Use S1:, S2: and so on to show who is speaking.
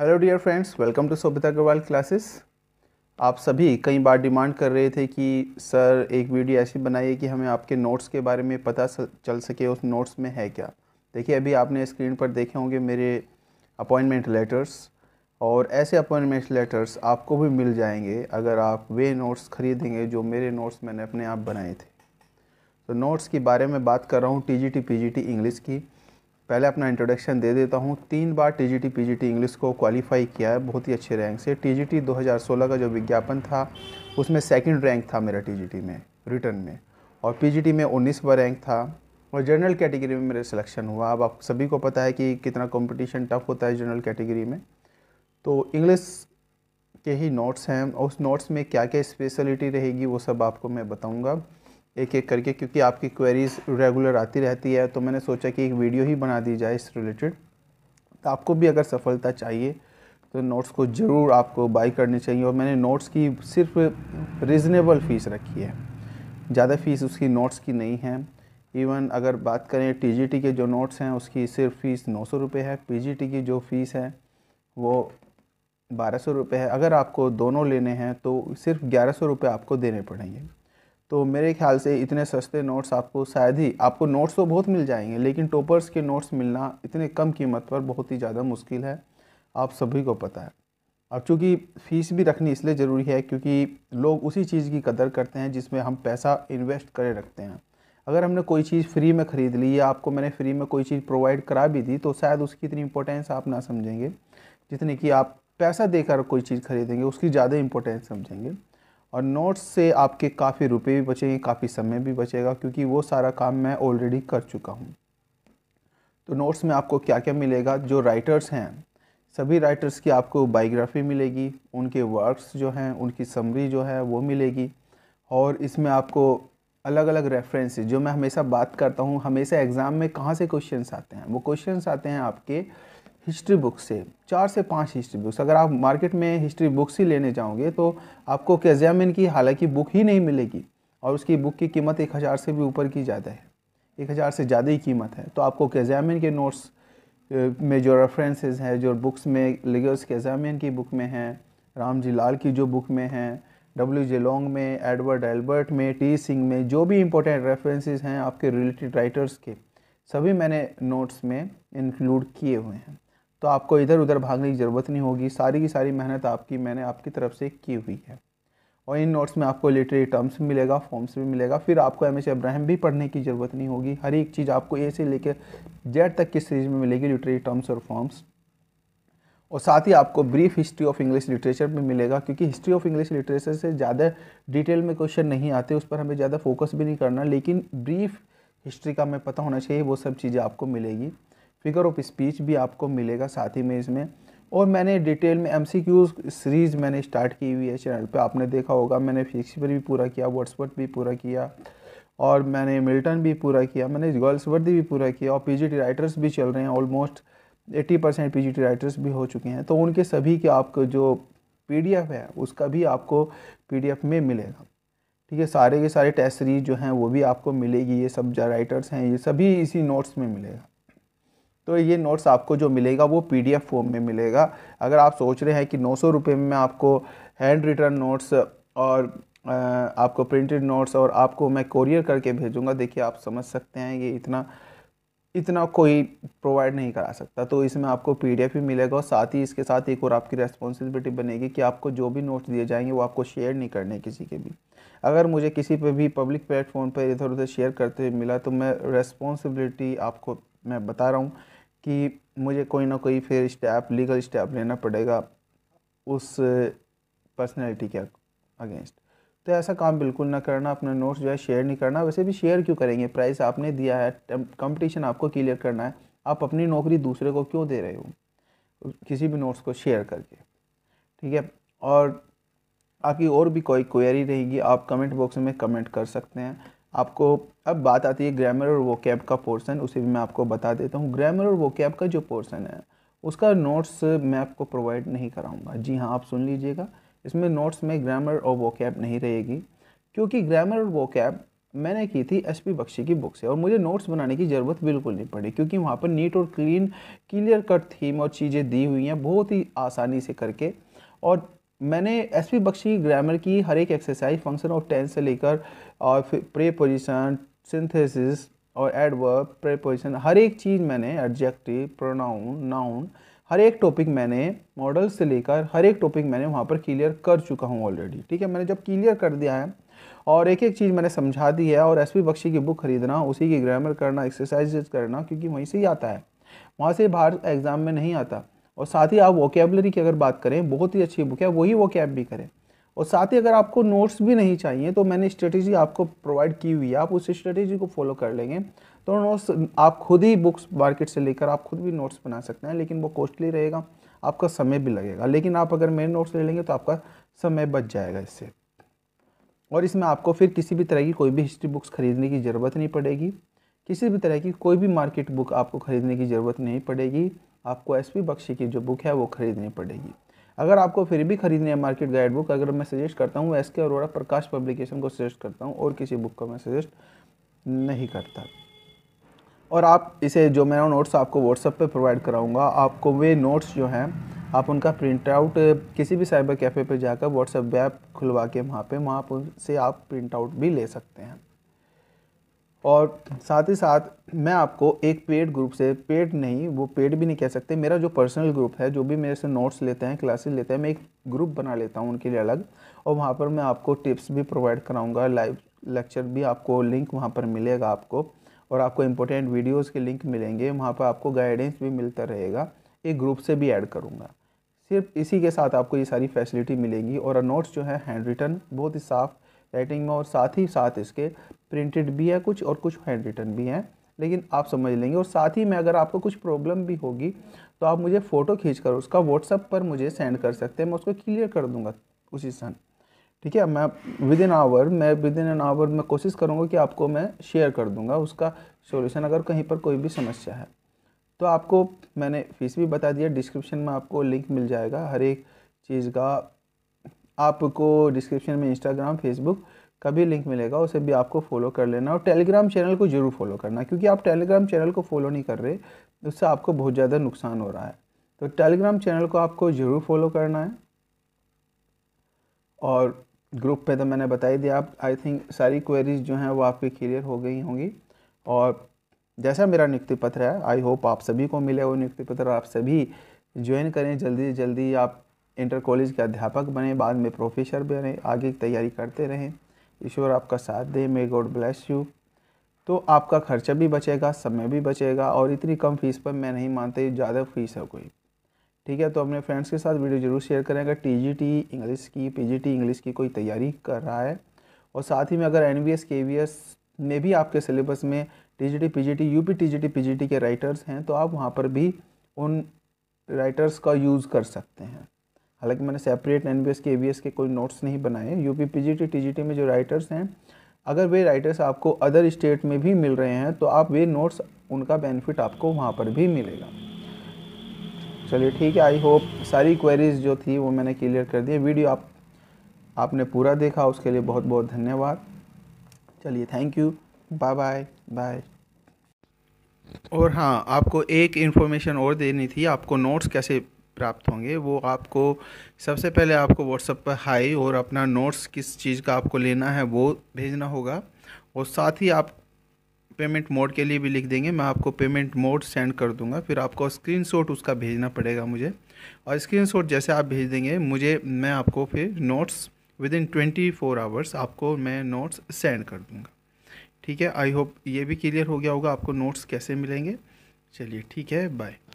S1: hello dear friends welcome to Sobhita Agarwal classes आप सभी कई बार डिमांड कर रहे थे कि सर एक वीडियो ऐसी बनाइए कि हमें आपके नोट्स के बारे में पता चल सके उस नोट्स में है क्या देखिए अभी आपने स्क्रीन पर देखे होंगे मेरे अपॉइंटमेंट लेटर्स और ऐसे अपॉइंटमेंट लेटर्स आपको भी मिल जाएंगे अगर आप वे नोट्स खरीदेंगे जो मेरे नोट्स मैंने अपने आप बनाए थे तो नोट्स के बारे में बात कर रहा हूँ T G T P G T English की पहले अपना इंट्रोडक्शन दे देता हूँ तीन बार टीजीटी पीजीटी इंग्लिश को क्वालिफाई किया है बहुत ही अच्छे रैंक से टीजीटी 2016 का जो विज्ञापन था उसमें सेकंड रैंक था मेरा टीजीटी में रिटर्न में और पीजीटी में उन्नीसवा रैंक था और जनरल कैटेगरी में मेरा सिलेक्शन हुआ अब आप सभी को पता है कि कितना कंपटीशन टफ होता है जनरल कैटेगरी में तो इंग्लिश के ही नोट्स हैं उस नोट्स में क्या क्या स्पेशलिटी रहेगी वो सब आपको मैं बताऊँगा एक एक करके क्योंकि आपकी क्वेरीज़ रेगुलर आती रहती है तो मैंने सोचा कि एक वीडियो ही बना दी जाए इस रिलेटेड तो आपको भी अगर सफलता चाहिए तो नोट्स को ज़रूर आपको बाई करनी चाहिए और मैंने नोट्स की सिर्फ रिजनेबल फ़ीस रखी है ज़्यादा फ़ीस उसकी नोट्स की नहीं है इवन अगर बात करें टीजीटी के जो नोट्स हैं उसकी सिर्फ फ़ीस नौ सौ रुपये है पीजीटी की जो फ़ीस है वो बारह सौ रुपये है अगर आपको दोनों लेने हैं तो सिर्फ ग्यारह सौ रुपये आपको देने पड़ेंगे तो मेरे ख्याल से इतने सस्ते नोट्स आपको शायद ही आपको नोट्स तो बहुत मिल जाएंगे लेकिन टॉपर्स के नोट्स मिलना इतने कम कीमत पर बहुत ही ज़्यादा मुश्किल है आप सभी को पता है अब चूँकि फ़ीस भी रखनी इसलिए ज़रूरी है क्योंकि लोग उसी चीज़ की कदर करते हैं जिसमें हम पैसा इन्वेस्ट करे रखते हैं अगर हमने कोई चीज़ फ्री में ख़रीद ली या आपको मैंने फ्री में कोई चीज़ प्रोवाइड करा भी दी तो शायद उसकी इतनी इम्पोर्टेंस आप ना समझेंगे जितने कि आप पैसा देकर कोई चीज़ खरीदेंगे उसकी ज़्यादा इम्पोर्टेंस समझेंगे और नोट्स से आपके काफ़ी रुपए भी बचेंगे काफ़ी समय भी बचेगा क्योंकि वो सारा काम मैं ऑलरेडी कर चुका हूँ तो नोट्स में आपको क्या क्या मिलेगा जो राइटर्स हैं सभी राइटर्स की आपको बायोग्राफी मिलेगी उनके वर्क्स जो हैं उनकी समरी जो है वो मिलेगी और इसमें आपको अलग अलग रेफरेंसेस जो मैं हमेशा बात करता हूँ हमेशा एग्ज़ाम में कहाँ से क्वेश्चंस आते हैं वो क्वेश्चंस आते हैं आपके हिस्ट्री बुक से चार से पाँच हिस्ट्री बुक्स अगर आप मार्केट में हिस्ट्री बुक्स ही लेने जाओगे तो आपको कैजामिन की हालांकि बुक ही नहीं मिलेगी और उसकी बुक की कीमत एक हज़ार से भी ऊपर की ज़्यादा है एक हज़ार से ज़्यादा ही कीमत है तो आपको कैजामिन के नोट्स में जो रेफरेंसेस हैं जो बुक्स में लिगर्स कैजामिन की बुक में हैं राम जी लाल की जो बुक में हैं डब्ल्यू जे लॉन्ग में एडवर्ड एल्बर्ट में टी सिंह में जो भी इंपॉर्टेंट रेफरेंसेज़ हैं आपके रिलेटेड राइटर्स के सभी मैंने नोट्स में इंक्लूड किए हुए हैं तो आपको इधर उधर भागने की ज़रूरत नहीं होगी सारी की सारी मेहनत आपकी मैंने आपकी तरफ से की हुई है और इन नोट्स में आपको लिटरेरी टर्म्स भी मिलेगा फॉर्म्स भी मिलेगा फिर आपको एम एस अब्राहम भी पढ़ने की ज़रूरत नहीं होगी हर एक चीज़ आपको ए से लेकर जेड तक की सीरीज में मिलेगी लिटरेरी टर्म्स और फॉर्म्स और साथ ही आपको brief history of English literature भी मिलेगा क्योंकि हिस्ट्री ऑफ इंग्लिश लिटरेचर से ज़्यादा डिटेल में क्वेश्चन नहीं आते उस पर हमें ज़्यादा फोकस भी नहीं करना लेकिन ब्रीफ हिस्ट्री का हमें पता होना चाहिए वो सब चीज़ें आपको मिलेगी फिगर ऑफ स्पीच भी आपको मिलेगा साथ ही में इसमें और मैंने डिटेल में एम सीरीज़ मैंने स्टार्ट की हुई है चैनल पे आपने देखा होगा मैंने फिजिक्स पर भी पूरा किया वर्ड्सवर्थ भी पूरा किया और मैंने मिल्टन भी पूरा किया मैंने गर्ल्सवर्दी भी पूरा किया और पी राइटर्स भी चल रहे हैं ऑलमोस्ट 80 परसेंट पी राइटर्स भी हो चुके हैं तो उनके सभी के आपको जो पी है उसका भी आपको पी में मिलेगा ठीक है सारे के सारे टेस्ट सीरीज जो हैं वो भी आपको मिलेगी ये सब राइटर्स हैं ये सभी इसी नोट्स में मिलेगा तो ये नोट्स आपको जो मिलेगा वो पीडीएफ फॉर्म में मिलेगा अगर आप सोच रहे हैं कि नौ सौ रुपये में आपको हैंड रिटर्न नोट्स और आपको प्रिंटेड नोट्स और आपको मैं कोरियर करके भेजूंगा देखिए आप समझ सकते हैं ये इतना इतना कोई प्रोवाइड नहीं करा सकता तो इसमें आपको पीडीएफ भी मिलेगा और साथ ही इसके साथ एक और आपकी रेस्पॉन्सिबिलिटी बनेगी कि आपको जो भी नोट्स दिए जाएंगे वो आपको शेयर नहीं करने किसी के भी अगर मुझे किसी पे भी पब्लिक प्लेटफॉर्म पर इधर उधर शेयर करते हुए मिला तो मैं रेस्पॉन्सिबिलिटी आपको मैं बता रहा हूँ कि मुझे कोई ना कोई फिर स्टेप लीगल स्टेप लेना पड़ेगा उस पर्सनैलिटी के अगेंस्ट तो ऐसा काम बिल्कुल ना करना अपना नोट्स जो है शेयर नहीं करना वैसे भी शेयर क्यों करेंगे प्राइस आपने दिया है कंपटीशन आपको क्लियर करना है आप अपनी नौकरी दूसरे को क्यों दे रहे हो किसी भी नोट्स को शेयर करके ठीक है और आपकी और भी कोई क्वेरी रहेगी आप कमेंट बॉक्स में कमेंट कर सकते हैं आपको अब बात आती है ग्रामर और वोकैब का पोर्सन उसे भी मैं आपको बता देता हूँ ग्रामर और वोकैब का जो पोर्सन है उसका नोट्स मैं आपको प्रोवाइड नहीं कराऊंगा जी हाँ आप सुन लीजिएगा इसमें नोट्स में ग्रामर और वोकैब नहीं रहेगी क्योंकि ग्रामर और वोकैब मैंने की थी एस पी बख्शी की बुक से और मुझे नोट्स बनाने की ज़रूरत बिल्कुल नहीं पड़ी क्योंकि वहाँ पर नीट और क्लीन क्लियर कट थीम और चीज़ें दी हुई हैं बहुत ही आसानी से करके और मैंने एस पी बख्शी ग्रामर की हर एक एक्सरसाइज फंक्शन ऑफ टेंस से लेकर और फिर प्रे पोजिशन सिंथेसिस और एडवर्ब प्रे पोजिशन हर एक चीज़ मैंने एडजेक्टिव प्रोनाउन नाउन हर एक टॉपिक मैंने मॉडल से लेकर हर एक टॉपिक मैंने वहाँ पर क्लियर कर चुका हूँ ऑलरेडी ठीक है मैंने जब क्लियर कर दिया है और एक एक चीज़ मैंने समझा दी है और एस पी बख्शी की बुक खरीदना उसी की ग्रामर करना एक्सरसाइज करना क्योंकि वहीं से ही आता है वहाँ से बाहर एग्ज़ाम में नहीं आता और साथ ही आप वोकेबलरी की अगर बात करें बहुत ही अच्छी बुक है वही वोकेब भी करें और साथ ही अगर आपको नोट्स भी नहीं चाहिए तो मैंने स्ट्रेटेजी आपको प्रोवाइड की हुई है आप उस स्ट्रेटेजी को फॉलो कर लेंगे तो नोट्स आप खुद ही बुक्स मार्केट से लेकर आप खुद भी नोट्स बना सकते हैं लेकिन वो कॉस्टली रहेगा आपका समय भी लगेगा लेकिन आप अगर मेरे नोट्स ले लेंगे तो आपका समय बच जाएगा इससे और इसमें आपको फिर किसी भी तरह की कोई भी हिस्ट्री बुक्स खरीदने की ज़रूरत नहीं पड़ेगी किसी भी तरह की कोई भी मार्केट बुक आपको ख़रीदने की ज़रूरत नहीं पड़ेगी आपको एस पी बख्शी की जो बुक है वो खरीदनी पड़ेगी अगर आपको फिर भी खरीदनी है मार्केट गाइड बुक अगर मैं सजेस्ट करता हूँ S K Arora Prakash publication को सजेस्ट करता हूँ और किसी बुक को मैं सजेस्ट नहीं करता और आप इसे जो मेरा नोट्स आपको व्हाट्सअप पे प्रोवाइड कराऊंगा आपको वे नोट्स जो हैं आप उनका प्रिंट आउट किसी भी साइबर कैफ़े पर जाकर व्हाट्सअप वैप खुलवा के वहाँ पर वहाँ से आप प्रिंट आउट भी ले सकते हैं और साथ ही साथ मैं आपको एक पेड ग्रुप से पेड नहीं वो पेड भी नहीं कह सकते मेरा जो पर्सनल ग्रुप है जो भी मेरे से नोट्स लेते हैं क्लासेस लेते हैं मैं एक ग्रुप बना लेता हूँ उनके लिए अलग और वहाँ पर मैं आपको टिप्स भी प्रोवाइड कराऊँगा लाइव लेक्चर भी आपको लिंक वहाँ पर मिलेगा आपको और आपको इम्पोर्टेंट वीडियोज़ के लिंक मिलेंगे वहाँ पर आपको गाइडेंस भी मिलता रहेगा एक ग्रुप से भी ऐड करूँगा सिर्फ इसी के साथ आपको ये सारी फैसिलिटी मिलेगी और नोट्स जो है हैंड रिटर्न बहुत ही साफ़ राइटिंग में और साथ ही साथ इसके प्रिंटेड भी है कुछ और कुछ हैंड रिटन भी हैं लेकिन आप समझ लेंगे और साथ ही में अगर आपको कुछ प्रॉब्लम भी होगी तो आप मुझे फ़ोटो खींच कर उसका व्हाट्सअप पर मुझे सेंड कर सकते हैं मैं उसको क्लियर कर दूँगा उसी सन ठीक है मैं विद इन आवर मैं विद इन एन आवर मैं कोशिश करूँगा कि आपको मैं शेयर कर दूँगा उसका सोल्यूशन अगर कहीं पर कोई भी समस्या है तो आपको मैंने फ़ीस भी बता दिया डिस्क्रिप्शन में आपको लिंक मिल जाएगा हर एक चीज़ का आपको डिस्क्रिप्शन में इंस्टाग्राम फेसबुक का भी लिंक मिलेगा उसे भी आपको फॉलो कर लेना और टेलीग्राम चैनल को ज़रूर फॉलो करना क्योंकि आप टेलीग्राम चैनल को फॉलो नहीं कर रहे उससे आपको बहुत ज़्यादा नुकसान हो रहा है तो टेलीग्राम चैनल को आपको ज़रूर फॉलो करना है और ग्रुप पे तो मैंने बता ही दिया आप आई थिंक सारी क्वेरीज जो हैं वो आपकी क्लियर हो गई होंगी और जैसा मेरा नियुक्ति पत्र है आई होप आप सभी को मिले वो नियुक्ति पत्र आप सभी ज्वाइन करें जल्दी से जल्दी आप इंटर कॉलेज के अध्यापक बने बाद में प्रोफेसर बने आगे की तैयारी करते रहें ईश्वर आपका साथ दे मे गॉड ब्लेस यू तो आपका खर्चा भी बचेगा समय भी बचेगा और इतनी कम फीस पर मैं नहीं मानते ज़्यादा फीस है कोई ठीक है तो अपने फ्रेंड्स के साथ वीडियो जरूर शेयर करें अगर टी इंग्लिश की पी इंग्लिश की कोई तैयारी कर रहा है और साथ ही में अगर एन वी में भी आपके सिलेबस में T G T P G T U P T G T P G T के राइटर्स हैं तो आप वहाँ पर भी उन राइटर्स का यूज़ कर सकते हैं हालांकि मैंने सेपरेट एन के ए के कोई नोट्स नहीं बनाए यू पी पी में जो राइटर्स हैं अगर वे राइटर्स आपको अदर स्टेट में भी मिल रहे हैं तो आप वे नोट्स उनका बेनिफिट आपको वहाँ पर भी मिलेगा चलिए ठीक है आई होप सारी क्वेरीज जो थी वो मैंने क्लियर कर दी वीडियो आप आपने पूरा देखा उसके लिए बहुत बहुत धन्यवाद चलिए thank you bye bye bye और हाँ आपको एक इन्फॉर्मेशन और देनी थी आपको नोट्स कैसे प्राप्त होंगे वो आपको सबसे पहले आपको व्हाट्सएप पर हाई और अपना नोट्स किस चीज़ का आपको लेना है वो भेजना होगा और साथ ही आप पेमेंट मोड के लिए भी लिख देंगे मैं आपको पेमेंट मोड सेंड कर दूंगा फिर आपको स्क्रीनशॉट उसका भेजना पड़ेगा मुझे और स्क्रीनशॉट जैसे आप भेज देंगे मुझे मैं आपको फिर notes within twenty four hours आपको मैं नोट्स सेंड कर दूँगा ठीक है आई होप ये भी क्लियर हो गया होगा आपको नोट्स कैसे मिलेंगे चलिए ठीक है बाय